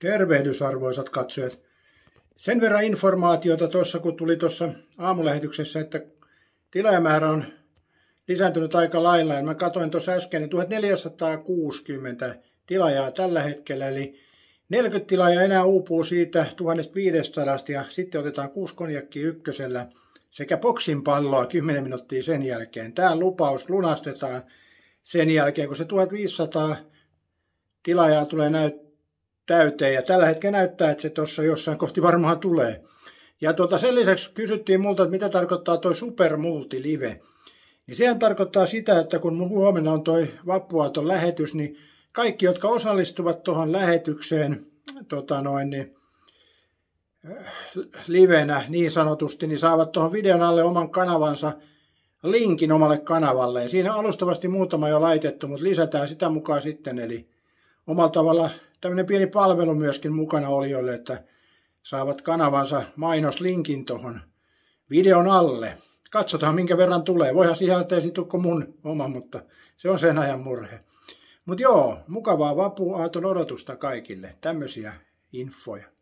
Tervehdys arvoisat katsojat. Sen verran informaatiota tuossa, kun tuli tuossa aamulähetyksessä, että tilajamäärä on lisääntynyt aika lailla. Ja mä katsoin tuossa äsken, niin 1460 tilaajaa tällä hetkellä, eli 40 tilaajaa enää uupuu siitä 1500 ja sitten otetaan kuusi konjakki ykkösellä sekä boksin palloa 10 minuuttia sen jälkeen. Tämä lupaus lunastetaan sen jälkeen, kun se 1500 tilaajaa tulee näyttää täyteen. Ja tällä hetkellä näyttää, että se tuossa jossain kohti varmaan tulee. Ja tuota, sen lisäksi kysyttiin multa, että mitä tarkoittaa toi supermultilive. Niin sehän tarkoittaa sitä, että kun huomenna on toi vappuaaton lähetys, niin kaikki, jotka osallistuvat tuohon lähetykseen tota noin, niin, äh, livenä niin sanotusti, niin saavat tuohon videon alle oman kanavansa linkin omalle kanavalleen. Siinä on alustavasti muutama jo laitettu, mutta lisätään sitä mukaan sitten. Eli omalla tavalla tämmöinen pieni palvelu myöskin mukana olijoille, että saavat kanavansa mainoslinkin tuohon videon alle. Katsotaan, minkä verran tulee. Voihan siihen teesi tukko mun oma, mutta se on sen ajan murhe. Mutta joo, mukavaa vapuaaton odotusta kaikille. Tämmöisiä infoja.